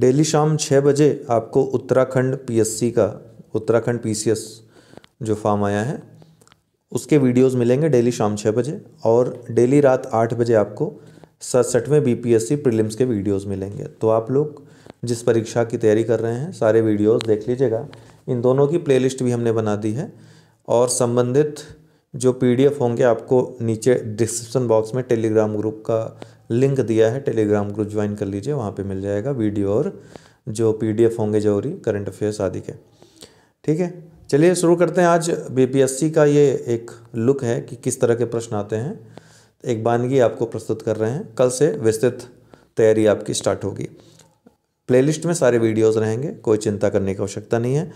Daily शाम छः बजे आपको उत्तराखंड पीएससी का उत्तराखंड पीसीएस जो फॉर्म आया है उसके वीडियोस मिलेंगे डेली शाम छः बजे और डेली रात आठ बजे आपको सड़सठवें बीपीएससी प्रीलिम्स के वीडियोस मिलेंगे तो आप लोग जिस परीक्षा की तैयारी कर रहे हैं सारे वीडियोस देख लीजिएगा इन दोनों की प्लेलिस्ट भी हमने बना दी है और संबंधित जो पीडीएफ होंगे आपको नीचे डिस्क्रिप्शन बॉक्स में टेलीग्राम ग्रुप का लिंक दिया है टेलीग्राम ग्रुप ज्वाइन कर लीजिए वहाँ पे मिल जाएगा वीडियो और जो पीडीएफ होंगे जरूरी करंट अफेयर्स आदि के ठीक है चलिए शुरू करते हैं आज बीपीएससी का ये एक लुक है कि किस तरह के प्रश्न आते हैं एक बानगी आपको प्रस्तुत कर रहे हैं कल से विस्तृत तैयारी आपकी स्टार्ट होगी प्लेलिस्ट में सारे वीडियोस रहेंगे कोई चिंता करने की आवश्यकता नहीं है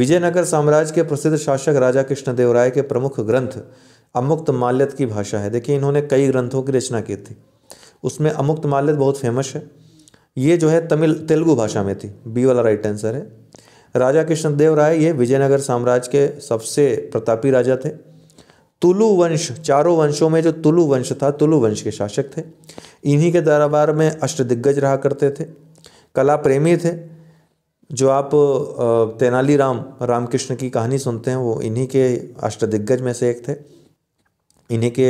विजयनगर साम्राज्य के प्रसिद्ध शासक राजा कृष्णदेव राय के प्रमुख ग्रंथ अमुक्त माल्यत की भाषा है देखिए इन्होंने कई ग्रंथों की रचना की थी उसमें अमुक्त माल्य बहुत फेमस है ये जो है तमिल तेलुगु भाषा में थी बी वाला राइट आंसर है राजा कृष्णदेव राय ये विजयनगर साम्राज्य के सबसे प्रतापी राजा थे तुलु वंश चारों वंशों में जो तुलु वंश था तुलु वंश के शासक थे इन्हीं के दरबार में अष्ट दिग्गज रहा करते थे कला प्रेमी थे जो आप तेनालीराम रामकृष्ण की कहानी सुनते हैं वो इन्हीं के अष्ट दिग्गज में से एक थे इन्हीं के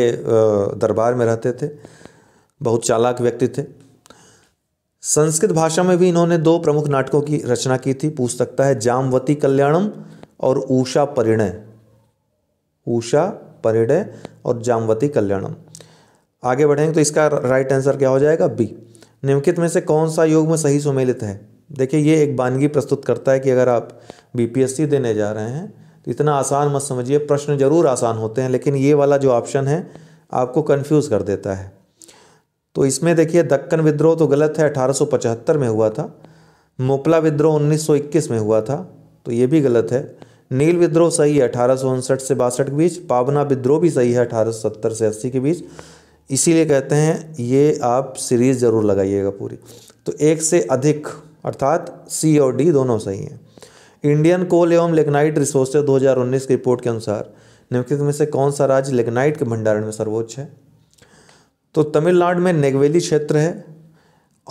दरबार में रहते थे बहुत चालाक व्यक्ति थे संस्कृत भाषा में भी इन्होंने दो प्रमुख नाटकों की रचना की थी पूछ सकता है जामवती कल्याणम और ऊषा परिणय ऊषा परिणय और जामवती कल्याणम आगे बढ़ेंगे तो इसका राइट आंसर क्या हो जाएगा बी निम्नलिखित में से कौन सा योग में सही सुमेलित है देखिए ये एक बानगी प्रस्तुत करता है कि अगर आप बीपीएससी देने जा रहे हैं तो इतना आसान मत समझिए प्रश्न जरूर आसान होते हैं लेकिन ये वाला जो ऑप्शन है आपको कन्फ्यूज़ कर देता है तो इसमें देखिए दक्कन विद्रोह तो गलत है 1875 में हुआ था मोपला विद्रोह 1921 में हुआ था तो ये भी गलत है नील विद्रोह सही है अठारह से बासठ के बीच पावना विद्रोह भी सही है अठारह से अस्सी के बीच इसीलिए कहते हैं ये आप सीरीज़ ज़रूर लगाइएगा पूरी तो एक से अधिक अर्थात सी और डी दोनों सही हैं इंडियन कोल एवं लेगनाइट रिसोर्सेज 2019 की रिपोर्ट के अनुसार निम्नलिखित में से कौन सा राज्य लेगनाइट के भंडारण में सर्वोच्च है तो तमिलनाडु में नेगवेली क्षेत्र है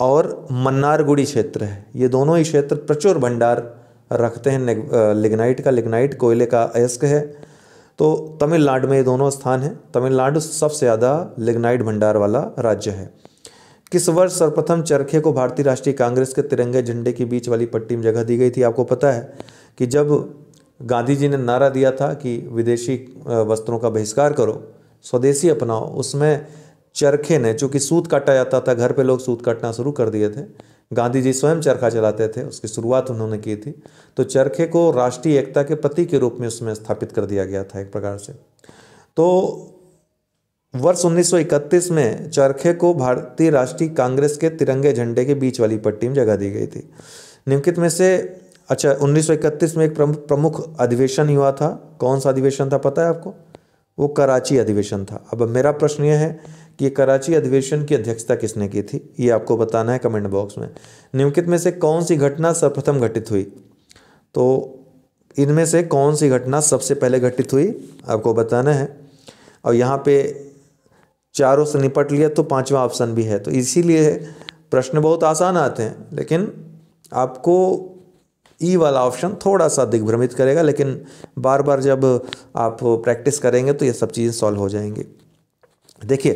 और मन्नारगुड़ी क्षेत्र है ये दोनों ही क्षेत्र प्रचुर भंडार रखते हैं लिग्नाइट का लिग्नाइट कोयले का अयस्क है तो तमिलनाडु में ये दोनों स्थान हैं तमिलनाडु सबसे ज़्यादा लिग्नाइट भंडार वाला राज्य है किस वर्ष सर्वप्रथम चरखे को भारतीय राष्ट्रीय कांग्रेस के तिरंगे झंडे के बीच वाली पट्टी में जगह दी गई थी आपको पता है कि जब गांधी जी ने नारा दिया था कि विदेशी वस्त्रों का बहिष्कार करो स्वदेशी अपनाओ उसमें चरखे ने चूँकि सूत काटा जाता था घर पे लोग सूत काटना शुरू कर दिए थे गांधी जी स्वयं चरखा चलाते थे उसकी शुरुआत उन्होंने की थी तो चरखे को राष्ट्रीय एकता के प्रतीक के रूप में उसमें स्थापित कर दिया गया था एक प्रकार से तो वर्ष 1931 में चरखे को भारतीय राष्ट्रीय कांग्रेस के तिरंगे झंडे के बीच वाली पट्टी में जगह दी गई थी निम्नलिखित में से अच्छा 1931 में एक प्रमुख अधिवेशन हुआ था कौन सा अधिवेशन था पता है आपको वो कराची अधिवेशन था अब मेरा प्रश्न यह है कि कराची अधिवेशन की अध्यक्षता किसने की थी ये आपको बताना है कमेंट बॉक्स में निम्नलिखित में से कौन सी घटना सर्वप्रथम घटित हुई तो इनमें से कौन सी घटना सबसे पहले घटित हुई आपको बताना है और यहाँ पे चारों से निपट लिया तो पांचवा ऑप्शन भी है तो इसीलिए प्रश्न बहुत आसान आते हैं लेकिन आपको ई वाला ऑप्शन थोड़ा सा दिग्भ्रमित करेगा लेकिन बार बार जब आप प्रैक्टिस करेंगे तो ये सब चीज़ें सॉल्व हो जाएंगी देखिए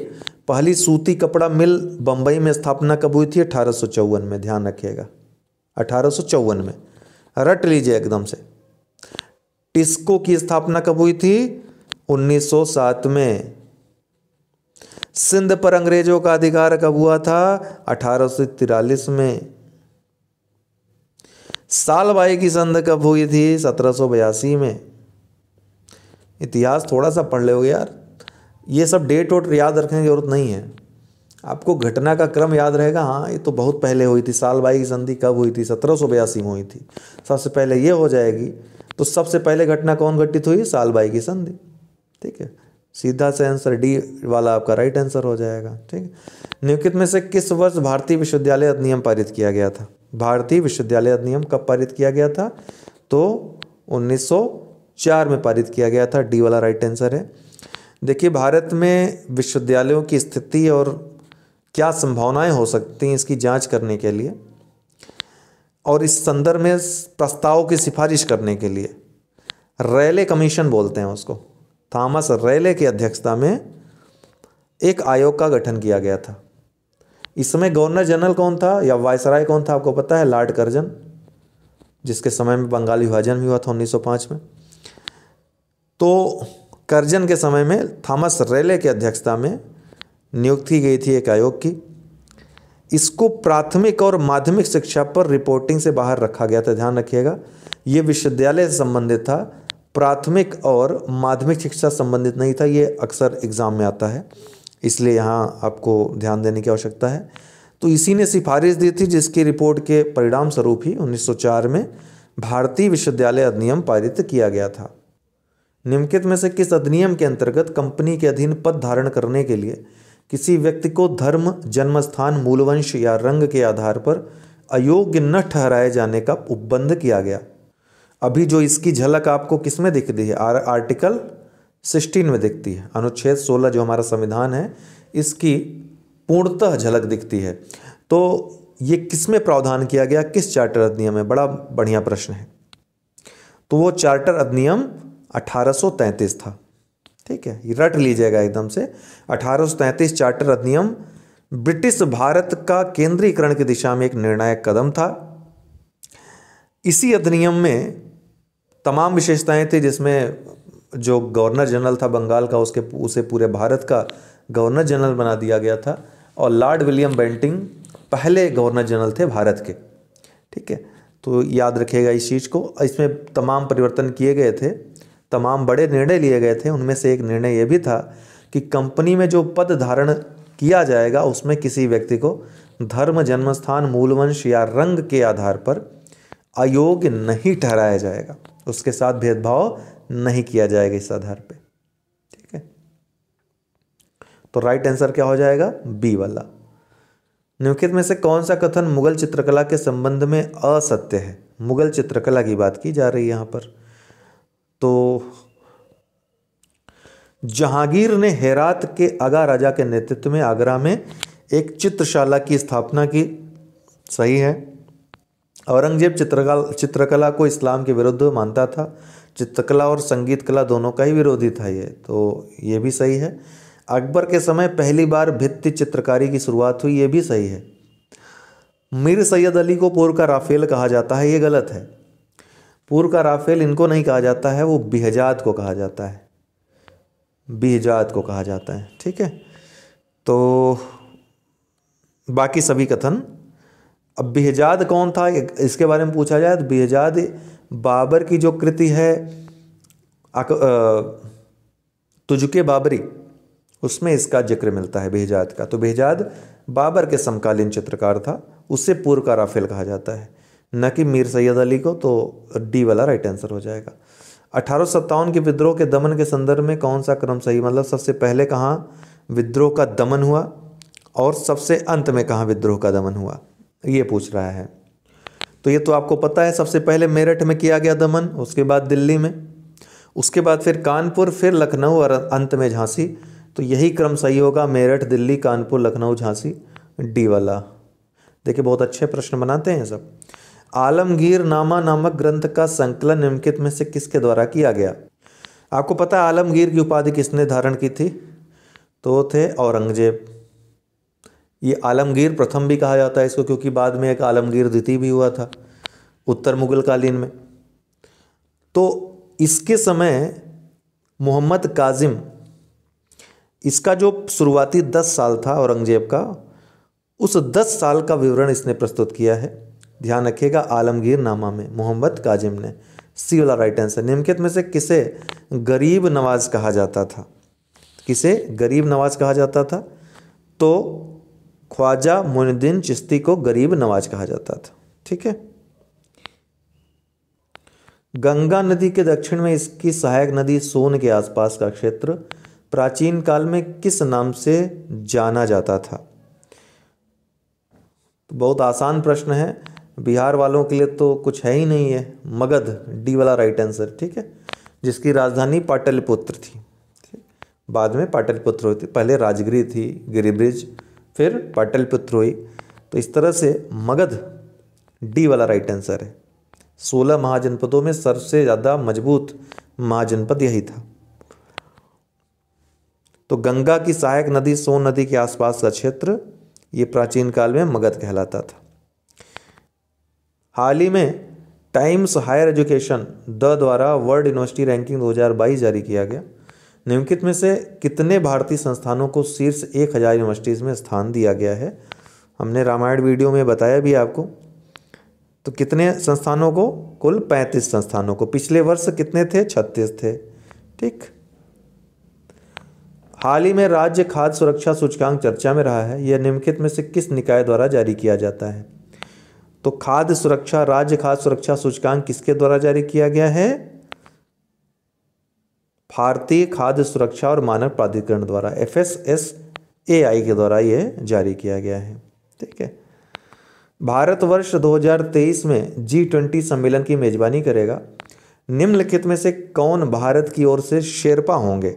पहली सूती कपड़ा मिल बंबई में स्थापना कब हुई थी अठारह में ध्यान रखिएगा अठारह में रट लीजिए एकदम से टिस्को की स्थापना कब हुई थी 1907 में सिंध पर अंग्रेजों का अधिकार कब हुआ था अठारह में सालबाई की संध कब हुई थी सत्रह में इतिहास थोड़ा सा पढ़ ले यार ये सब डेट वोट याद रखने की ज़रूरत नहीं है आपको घटना का क्रम याद रहेगा हाँ ये तो बहुत पहले हुई थी साल बाई की संधि कब हुई थी सत्रह सौ बयासी में हुई थी सबसे पहले ये हो जाएगी तो सबसे पहले घटना कौन घटित हुई साल बाई की संधि ठीक है सीधा से आंसर डी वाला आपका राइट आंसर हो जाएगा ठीक है निम्नलिखित में से किस वर्ष भारतीय विश्वविद्यालय अधिनियम पारित किया गया था भारतीय विश्वविद्यालय अधिनियम कब पारित किया गया था तो 1904 में पारित किया गया था डी वाला राइट आंसर है देखिए भारत में विश्वविद्यालयों की स्थिति और क्या संभावनाएं हो सकती हैं इसकी जांच करने के लिए और इस संदर्भ में प्रस्ताव की सिफारिश करने के लिए रैले कमीशन बोलते हैं उसको थॉमस रैले की अध्यक्षता में एक आयोग का गठन किया गया था इसमें गवर्नर जनरल कौन था या वायसराय कौन था आपको पता है लॉर्ड कर्जन जिसके समय में बंगाली विभाजन भी हुआ था 1905 में तो करजन के समय में थॉमस रेले की अध्यक्षता में नियुक्ति की गई थी एक आयोग की इसको प्राथमिक और माध्यमिक शिक्षा पर रिपोर्टिंग से बाहर रखा गया था ध्यान रखिएगा ये विश्वविद्यालय से संबंधित था प्राथमिक और माध्यमिक शिक्षा संबंधित नहीं था ये अक्सर एग्जाम में आता है इसलिए यहाँ आपको ध्यान देने की आवश्यकता है तो इसी ने सिफारिश दी थी जिसकी रिपोर्ट के परिणाम स्वरूप ही 1904 में भारतीय विश्वविद्यालय अधिनियम पारित किया गया था निम्नलिखित में से किस अधिनियम के अंतर्गत कंपनी के अधीन पद धारण करने के लिए किसी व्यक्ति को धर्म जन्मस्थान मूलवंश या रंग के आधार पर अयोग्य न ठहराए जाने का उपबंध किया गया अभी जो इसकी झलक आपको किस में दिखती है आर, आर्टिकल सिक्सटीन में दिखती है अनुच्छेद सोलह जो हमारा संविधान है इसकी पूर्णतः झलक दिखती है तो ये किस में प्रावधान किया गया किस चार्टर अधिनियम में बड़ा बढ़िया प्रश्न है तो वो चार्टर अधिनियम 1833 था ठीक है ये रट लीजिएगा एकदम से 1833 चार्टर अधिनियम ब्रिटिश भारत का केंद्रीकरण की दिशा में एक निर्णायक कदम था इसी अधिनियम में तमाम विशेषताएं थी जिसमें जो गवर्नर जनरल था बंगाल का उसके उसे पूरे भारत का गवर्नर जनरल बना दिया गया था और लॉर्ड विलियम बेंटिंग पहले गवर्नर जनरल थे भारत के ठीक है तो याद रखिएगा इस चीज़ को इसमें तमाम परिवर्तन किए गए थे तमाम बड़े निर्णय लिए गए थे उनमें से एक निर्णय ये भी था कि कंपनी में जो पद धारण किया जाएगा उसमें किसी व्यक्ति को धर्म जन्मस्थान मूलवंश या रंग के आधार पर अयोग्य नहीं ठहराया जाएगा उसके साथ भेदभाव नहीं किया जाएगा इस आधार पर ठीक है तो राइट आंसर क्या हो जाएगा बी वाला निम्नलिखित में से कौन सा कथन मुगल चित्रकला के संबंध में असत्य है मुगल चित्रकला की बात की जा रही है यहाँ पर तो जहांगीर ने हेरात के आगा राजा के नेतृत्व में आगरा में एक चित्रशाला की स्थापना की सही है औरंगजेब चित्रकला चित्रकला को इस्लाम के विरुद्ध मानता था चित्रकला और संगीत कला दोनों का ही विरोधी था ये तो ये भी सही है अकबर के समय पहली बार भित्ति चित्रकारी की शुरुआत हुई ये भी सही है मीर सैयद अली को पूर्व का राफेल कहा जाता है ये गलत है पूर्व का राफेल इनको नहीं कहा जाता है वो बिहजात को कहा जाता है बिहजात को कहा जाता है ठीक है तो बाकी सभी कथन अब बिहजाद कौन था इसके बारे में पूछा जाए तो बिहजाद बाबर की जो कृति है तुझके बाबरी उसमें इसका जिक्र मिलता है बेहजाद का तो बेहजाद बाबर के समकालीन चित्रकार था उससे पूर्व का राफेल कहा जाता है न कि मीर सैयद अली को तो डी वाला राइट आंसर हो जाएगा अठारह के विद्रोह के दमन के संदर्भ में कौन सा क्रम सही मतलब सबसे पहले कहाँ विद्रोह का दमन हुआ और सबसे अंत में कहाँ विद्रोह का दमन हुआ ये पूछ रहा है तो ये तो आपको पता है सबसे पहले मेरठ में किया गया दमन उसके बाद दिल्ली में उसके बाद फिर कानपुर फिर लखनऊ और अंत में झांसी तो यही क्रम सही होगा मेरठ दिल्ली कानपुर लखनऊ झांसी डी वाला देखिए बहुत अच्छे प्रश्न बनाते हैं सब आलमगीर नामा नामक ग्रंथ का संकलन निम्नलिखित में से किसके द्वारा किया गया आपको पता है आलमगीर की उपाधि किसने धारण की थी तो थे औरंगजेब ये आलमगीर प्रथम भी कहा जाता है इसको क्योंकि बाद में एक आलमगीर द्वितीय भी हुआ था उत्तर मुगल कालीन में तो इसके समय मोहम्मद काजिम इसका जो शुरुआती दस साल था औरंगजेब का उस दस साल का विवरण इसने प्रस्तुत किया है ध्यान रखिएगा आलमगीर नामा में मोहम्मद काजिम ने सी वाला राइट आंसर निम्नलिखित में से किसे गरीब नवाज कहा जाता था किसे गरीब नवाज कहा जाता था तो ख्वाजा मोनुद्दीन चिश्ती को गरीब नवाज कहा जाता था ठीक है गंगा नदी के दक्षिण में इसकी सहायक नदी सोन के आसपास का क्षेत्र प्राचीन काल में किस नाम से जाना जाता था तो बहुत आसान प्रश्न है बिहार वालों के लिए तो कुछ है ही नहीं है मगध डी वाला राइट आंसर ठीक है जिसकी राजधानी पाटलिपुत्र थी बाद में पाटलिपुत्र हुई थी पहले राजगिरी थी गिरिब्रिज फिर पाटलिपुत्र हुई तो इस तरह से मगध डी वाला राइट आंसर है सोलह महाजनपदों में सबसे ज़्यादा मजबूत महाजनपद यही था तो गंगा की सहायक नदी सोन नदी के आसपास का क्षेत्र ये प्राचीन काल में मगध कहलाता था हाल ही में टाइम्स हायर एजुकेशन द द्वारा वर्ल्ड यूनिवर्सिटी रैंकिंग 2022 जारी किया गया निम्नलिखित में से कितने भारतीय संस्थानों को शीर्ष एक हज़ार यूनिवर्सिटीज़ में स्थान दिया गया है हमने रामायण वीडियो में बताया भी आपको तो कितने संस्थानों को कुल पैंतीस संस्थानों को पिछले वर्ष कितने थे छत्तीस थे ठीक हाल ही में राज्य खाद्य सुरक्षा सूचकांक चर्चा में रहा है यह निम्नलिखित में से किस निकाय द्वारा जारी किया जाता है तो खाद्य सुरक्षा राज्य खाद्य सुरक्षा सूचकांक किसके द्वारा जारी किया गया है भारतीय खाद्य सुरक्षा और मानव प्राधिकरण द्वारा F S S A I के द्वारा यह जारी किया गया है ठीक है भारत वर्ष 2023 में जी ट्वेंटी सम्मेलन की मेजबानी करेगा निम्नलिखित में से कौन भारत की ओर से शेरपा होंगे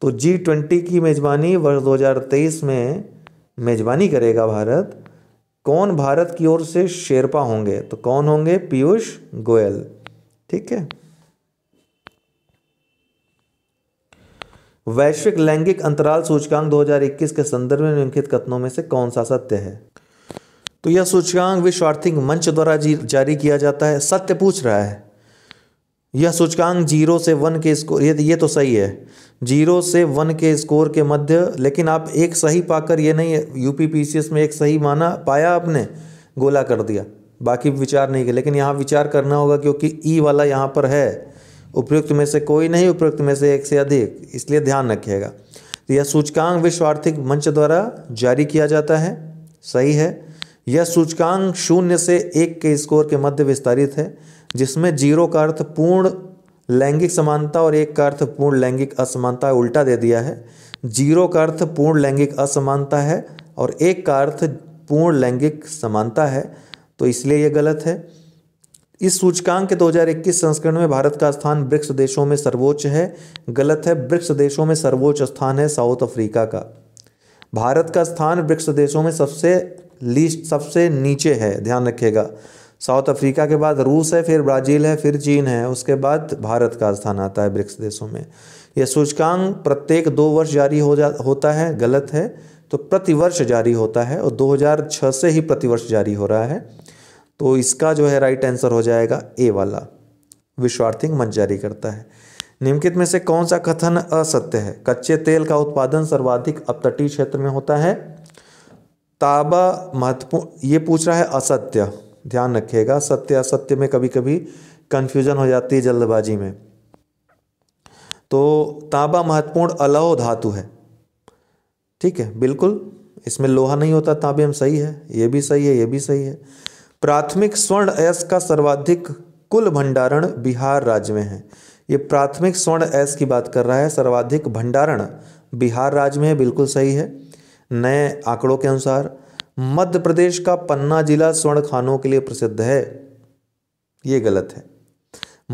तो जी ट्वेंटी की मेजबानी वर्ष 2023 में मेजबानी करेगा भारत कौन भारत की ओर से शेरपा होंगे तो कौन होंगे पीयूष गोयल ठीक है वैश्विक लैंगिक अंतराल सूचकांक 2021 के संदर्भ में निम्नलिखित कथनों में से कौन सा सत्य है तो यह सूचकांक विश्व आर्थिक मंच द्वारा जारी किया जाता है सत्य पूछ रहा है यह सूचकांक जीरो से वन के स्कोर ये ये तो सही है जीरो से वन के स्कोर के मध्य लेकिन आप एक सही पाकर ये नहीं U P P C S में एक सही माना पाया आपने गोला कर दिया बाकी विचार नहीं किया लेकिन यहाँ विचार करना होगा क्योंकि ई e वाला यहाँ पर है उपयुक्त में से कोई नहीं उपयुक्त में से एक से अधिक इसलिए ध्यान रखिएगा तो यह सूचकांक विश्व आर्थिक मंच द्वारा जारी किया जाता है सही है यह सूचकांक शून्य से एक के स्कोर के मध्य विस्तारित है जिसमें जीरो का अर्थ पूर्ण लैंगिक समानता और एक का अर्थ पूर्ण लैंगिक असमानता उल्टा दे दिया है जीरो का अर्थ पूर्ण लैंगिक असमानता है और एक का अर्थ पूर्ण लैंगिक समानता है तो इसलिए यह गलत है इस सूचकांक के 2021 संस्करण में भारत का स्थान ब्रिक्स देशों में सर्वोच्च है गलत है ब्रिक्स देशों में सर्वोच्च स्थान है साउथ अफ्रीका का भारत का स्थान ब्रिक्स देशों में सबसे लिस्ट सबसे नीचे है ध्यान रखिएगा साउथ अफ्रीका के बाद रूस है फिर ब्राज़ील है फिर चीन है उसके बाद भारत का स्थान आता है ब्रिक्स देशों में यह सूचकांक प्रत्येक दो वर्ष जारी हो जा होता है गलत है तो प्रतिवर्ष जारी होता है और 2006 से ही प्रतिवर्ष जारी हो रहा है तो इसका जो है राइट आंसर हो जाएगा ए वाला विश्वार्थिक मंच जारी करता है निम्नलिखित में से कौन सा कथन असत्य है कच्चे तेल का उत्पादन सर्वाधिक अपतटीय क्षेत्र में होता है ताबा महत्वपूर्ण ये पूछ रहा है असत्य ध्यान रखिएगा सत्य असत्य में कभी कभी कन्फ्यूजन हो जाती है जल्दबाजी में तो तांबा महत्वपूर्ण अलहो धातु है ठीक है बिल्कुल इसमें लोहा नहीं होता तांबे हम सही है ये भी सही है ये भी सही है प्राथमिक स्वर्ण ऐस का सर्वाधिक कुल भंडारण बिहार राज्य में है ये प्राथमिक स्वर्ण एस की बात कर रहा है सर्वाधिक भंडारण बिहार राज्य में है बिल्कुल सही है नए आंकड़ों के अनुसार मध्य प्रदेश का पन्ना जिला स्वर्ण खानों के लिए प्रसिद्ध है ये गलत है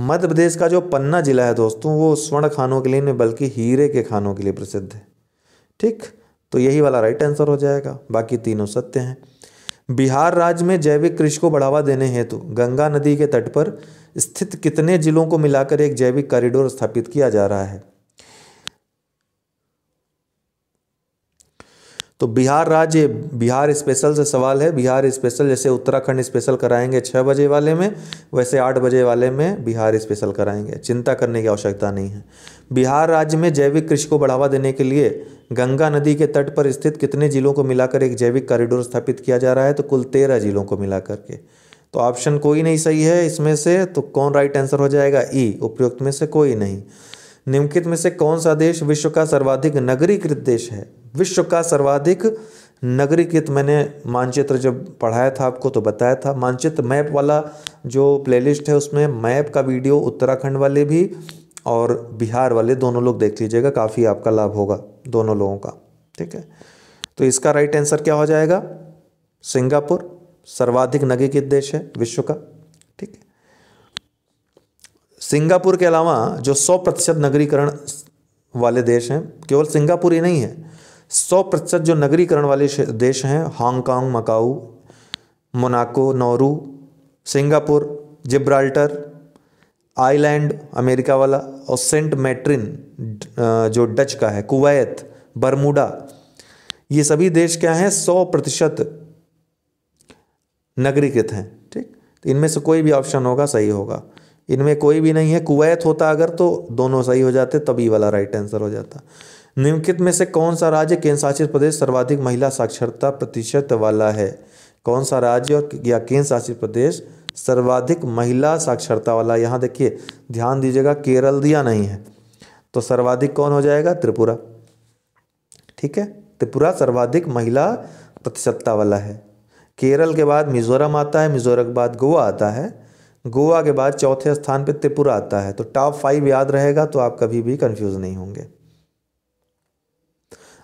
मध्य प्रदेश का जो पन्ना जिला है दोस्तों वो स्वर्ण खानों के लिए नहीं बल्कि हीरे के खानों के लिए प्रसिद्ध है ठीक तो यही वाला राइट आंसर हो जाएगा बाकी तीनों सत्य हैं बिहार राज्य में जैविक कृषि को बढ़ावा देने हेतु गंगा नदी के तट पर स्थित कितने जिलों को मिलाकर एक जैविक कॉरिडोर स्थापित किया जा रहा है तो बिहार राज्य बिहार स्पेशल से सवाल है बिहार स्पेशल जैसे उत्तराखंड स्पेशल कराएंगे छः बजे वाले में वैसे आठ बजे वाले में बिहार स्पेशल कराएंगे चिंता करने की आवश्यकता नहीं है बिहार राज्य में जैविक कृषि को बढ़ावा देने के लिए गंगा नदी के तट पर स्थित कितने जिलों को मिलाकर एक जैविक कॉरिडोर स्थापित किया जा रहा है तो कुल तेरह जिलों को मिला के तो ऑप्शन कोई नहीं सही है इसमें से तो कौन राइट आंसर हो जाएगा ई e, उपयुक्त में से कोई नहीं निम्नलिखित में से कौन सा देश विश्व का सर्वाधिक नगरीकृत देश है विश्व का सर्वाधिक नगरीकृत मैंने मानचित्र जब पढ़ाया था आपको तो बताया था मानचित्र मैप वाला जो प्लेलिस्ट है उसमें मैप का वीडियो उत्तराखंड वाले भी और बिहार वाले दोनों लोग देख लीजिएगा काफ़ी आपका लाभ होगा दोनों लोगों का ठीक है तो इसका राइट आंसर क्या हो जाएगा सिंगापुर सर्वाधिक नगरीकृत देश है विश्व का ठीक है सिंगापुर के अलावा जो सौ प्रतिशत नगरीकरण वाले देश हैं केवल सिंगापुर ही नहीं है सौ प्रतिशत जो नगरीकरण वाले देश हैं Hong Kong Macau Monaco Nauru Singapore Gibraltar island America वाला और सेंट मैट्रिन जो डच का है कुवैत बरमूडा ये सभी देश क्या हैं सौ प्रतिशत नगरीकृत हैं ठीक तो इनमें से कोई भी ऑप्शन होगा सही होगा इनमें कोई भी नहीं है कुवैत होता अगर तो दोनों सही हो जाते तभी वाला राइट आंसर हो जाता निम्नलिखित में से कौन सा राज्य केंद्र शासित प्रदेश सर्वाधिक महिला साक्षरता प्रतिशत वाला है कौन सा राज्य और या केंद्र शासित प्रदेश सर्वाधिक महिला साक्षरता वाला यहाँ देखिए ध्यान दीजिएगा केरल दिया नहीं है तो सर्वाधिक कौन हो जाएगा त्रिपुरा ठीक है त्रिपुरा सर्वाधिक महिला प्रतिशतता वाला है केरल के बाद मिजोरम आता है मिजोरम के बाद गोवा आता है गोवा के बाद चौथे स्थान पर त्रिपुरा आता है तो टॉप फाइव याद रहेगा तो आप कभी भी कन्फ्यूज नहीं होंगे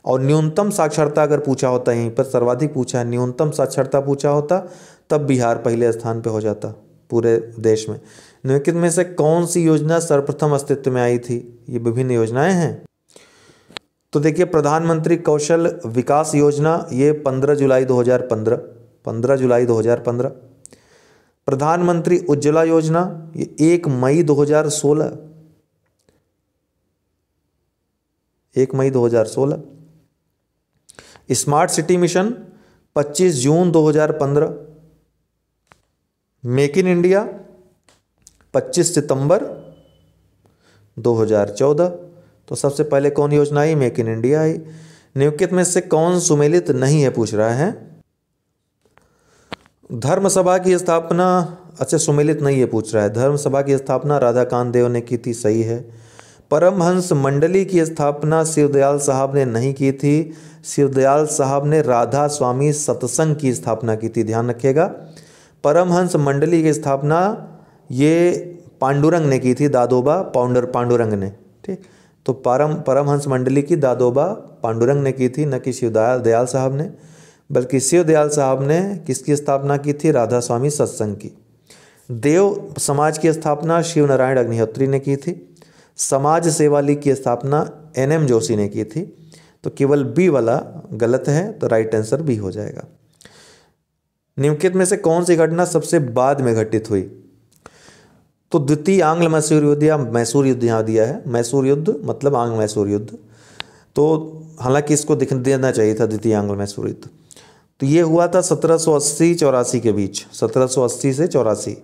और न्यूनतम साक्षरता अगर पूछा होता यहीं पर सर्वाधिक पूछा है न्यूनतम साक्षरता पूछा होता तब बिहार पहले स्थान पर हो जाता पूरे देश में निम्नलिखित में से कौन सी योजना सर्वप्रथम अस्तित्व में आई थी ये विभिन्न योजनाएं हैं तो देखिए प्रधानमंत्री कौशल विकास योजना ये पंद्रह जुलाई दो हजार जुलाई दो प्रधानमंत्री उज्ज्वला योजना ये एक मई 2016 एक मई स्मार्ट सिटी मिशन 25 जून 2015 मेक इन इंडिया 25 सितंबर 2014 तो सबसे पहले कौन योजना I make in India I नियुक्त में से कौन सुमेलित नहीं है पूछ रहा है धर्म सभा की स्थापना अच्छा सुमेलित नहीं है पूछ रहा है धर्म सभा की स्थापना राधाकांत देव ने की थी सही है परमहंस मंडली की स्थापना शिवदयाल साहब ने नहीं की थी शिवदयाल साहब ने राधा स्वामी सत्संग की स्थापना की थी ध्यान रखिएगा परमहंस मंडली की स्थापना ये पांडुरंग ने की थी दादोबा पाउंडर पांडुरंग ने ठीक तो परम परमहंस मंडली की दादोबा पांडुरंग ने की थी न कि शिवदयाल दयाल साहब ने बल्कि शिवदयाल साहब ने किसकी स्थापना की थी राधा स्वामी सत्संग की देव समाज की स्थापना शिव नारायण अग्निहोत्री ने की थी समाज सेवा लीग की स्थापना एन एम जोशी ने की थी तो केवल बी वाला गलत है तो राइट आंसर बी हो जाएगा निम्नलिखित में से कौन सी घटना सबसे बाद में घटित हुई तो द्वितीय आंग्ल मैसूर युद्ध या मैसूर युद्ध यहाँ दिया है मैसूर युद्ध मतलब आंग्ल मैसूर युद्ध तो हालांकि इसको दिख देना चाहिए था द्वितीय आंग्ल मैसूर युद्ध तो ये हुआ था 1780 चौरासी के बीच 1780 से चौरासी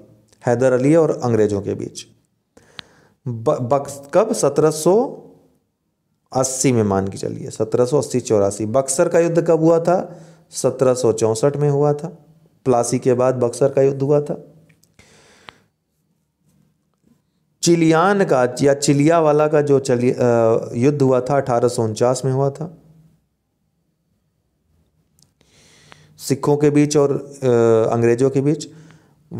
हैदर अली और अंग्रेज़ों के बीच कब सत्रह अस्सी में मान के चलिए सत्रह सौ अस्सी चौरासी बक्सर का युद्ध कब हुआ था सत्रह सौ चौसठ में हुआ था प्लासी के बाद बक्सर का युद्ध हुआ था चिलियान का या चिलिया वाला का जो चलिए युद्ध हुआ था अठारह में हुआ था सिखों के बीच और आ, अंग्रेजों के बीच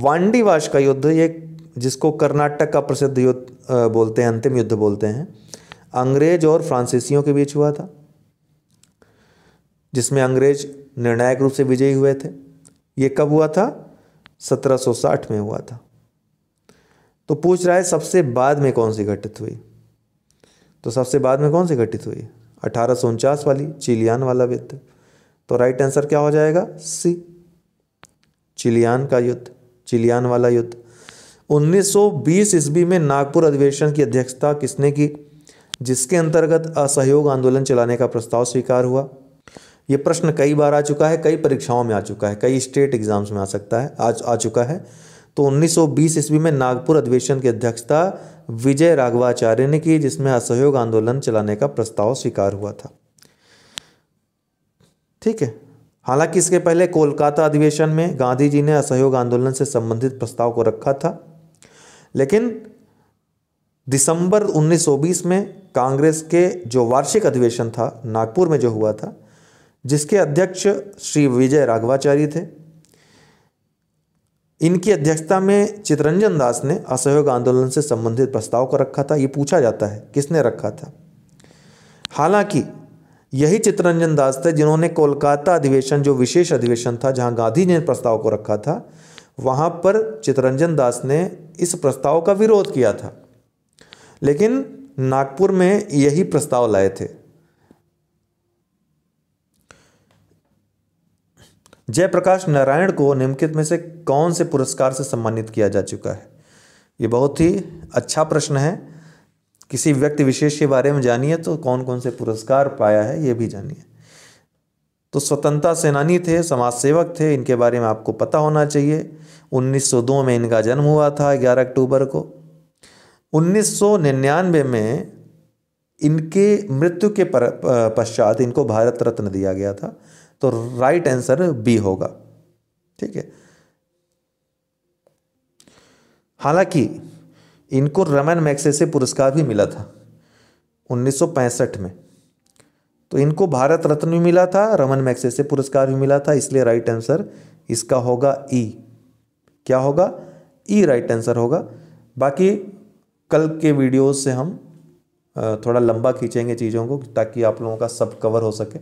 वांडीवाश का युद्ध ये जिसको कर्नाटक का प्रसिद्ध युद्ध बोलते हैं अंतिम युद्ध बोलते हैं अंग्रेज और फ्रांसीसियों के बीच हुआ था जिसमें अंग्रेज निर्णायक रूप से विजयी हुए थे ये कब हुआ था 1760 में हुआ था तो पूछ रहा है सबसे बाद में कौन सी घटित हुई तो सबसे बाद में कौन सी घटित हुई अठारह वाली चिलियान वाला युद्ध तो राइट आंसर क्या हो जाएगा सी चिलियान का युद्ध चिलियान वाला युद्ध 1920 ईस्वी में नागपुर अधिवेशन की अध्यक्षता किसने की जिसके अंतर्गत असहयोग आंदोलन चलाने का प्रस्ताव स्वीकार हुआ ये प्रश्न कई बार आ चुका है कई परीक्षाओं में आ चुका है कई स्टेट एग्जाम्स में आ सकता है आज आ चुका है तो 1920 ईस्वी में नागपुर अधिवेशन की अध्यक्षता विजय राघवाचार्य ने की जिसमें असहयोग आंदोलन चलाने का प्रस्ताव स्वीकार हुआ था ठीक है हालांकि इसके पहले कोलकाता अधिवेशन में गांधी जी ने असहयोग आंदोलन से संबंधित प्रस्ताव को रखा था लेकिन दिसंबर 1920 में कांग्रेस के जो वार्षिक अधिवेशन था नागपुर में जो हुआ था जिसके अध्यक्ष श्री विजय राघवाचार्य थे इनकी अध्यक्षता में चितरंजन दास ने असहयोग आंदोलन से संबंधित प्रस्ताव को रखा था ये पूछा जाता है किसने रखा था हालांकि यही चितरंजन दास थे जिन्होंने कोलकाता अधिवेशन जो विशेष अधिवेशन था जहां गांधी ने प्रस्ताव को रखा था वहां पर चितरंजन दास ने इस प्रस्ताव का विरोध किया था लेकिन नागपुर में यही प्रस्ताव लाए थे जयप्रकाश नारायण को निम्नलिखित में से कौन से पुरस्कार से सम्मानित किया जा चुका है ये बहुत ही अच्छा प्रश्न है किसी व्यक्ति विशेष के बारे में जानिए तो कौन कौन से पुरस्कार पाया है ये भी जानिए तो स्वतंत्रता सेनानी थे समाज सेवक थे इनके बारे में आपको पता होना चाहिए 1902 में इनका जन्म हुआ था 11 अक्टूबर को 1999 में इनके मृत्यु के पश्चात इनको भारत रत्न दिया गया था तो राइट आंसर बी होगा ठीक है हालांकि इनको रमन से पुरस्कार भी मिला था 1965 में तो इनको भारत रत्न भी मिला था रमन से पुरस्कार भी मिला था इसलिए राइट आंसर इसका होगा ई e। क्या होगा ई राइट आंसर होगा बाकी कल के वीडियो से हम थोड़ा लंबा खींचेंगे चीज़ों को ताकि आप लोगों का सब कवर हो सके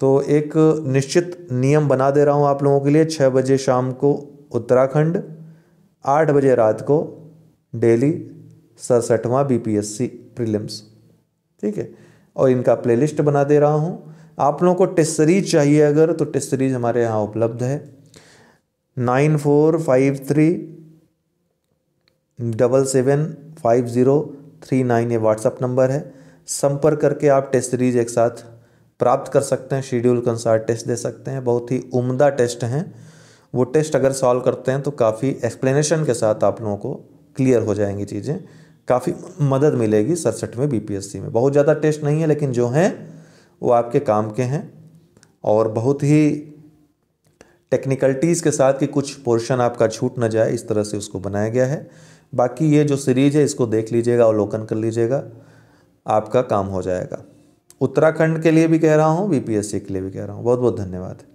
तो एक निश्चित नियम बना दे रहा हूँ आप लोगों के लिए छः बजे शाम को उत्तराखंड आठ बजे रात को daily B P S C prelims ठीक है और इनका प्लेलिस्ट बना दे रहा हूँ आप लोगों को टेस्ट सीरीज चाहिए अगर तो टेस्ट सीरीज हमारे यहाँ उपलब्ध है nine four five three double seven five zero three nine ये व्हाट्सअप नंबर है संपर्क करके आप टेस्ट सीरीज एक साथ प्राप्त कर सकते हैं शेड्यूल के अनुसार टेस्ट दे सकते हैं बहुत ही उम्दा टेस्ट हैं वो टेस्ट अगर सॉल्व करते हैं तो काफ़ी एक्सप्लेनेशन के साथ आप लोगों को क्लियर हो जाएंगी चीज़ें काफ़ी मदद मिलेगी सड़सठ में बीपीएससी में बहुत ज़्यादा टेस्ट नहीं है लेकिन जो हैं वो आपके काम के हैं और बहुत ही टेक्निकलिटीज़ के साथ कि कुछ पोर्शन आपका छूट ना जाए इस तरह से उसको बनाया गया है बाकी ये जो सीरीज है इसको देख लीजिएगा अवलोकन कर लीजिएगा आपका काम हो जाएगा उत्तराखंड के लिए भी कह रहा हूँ बीपीएससी के लिए भी कह रहा हूँ बहुत बहुत धन्यवाद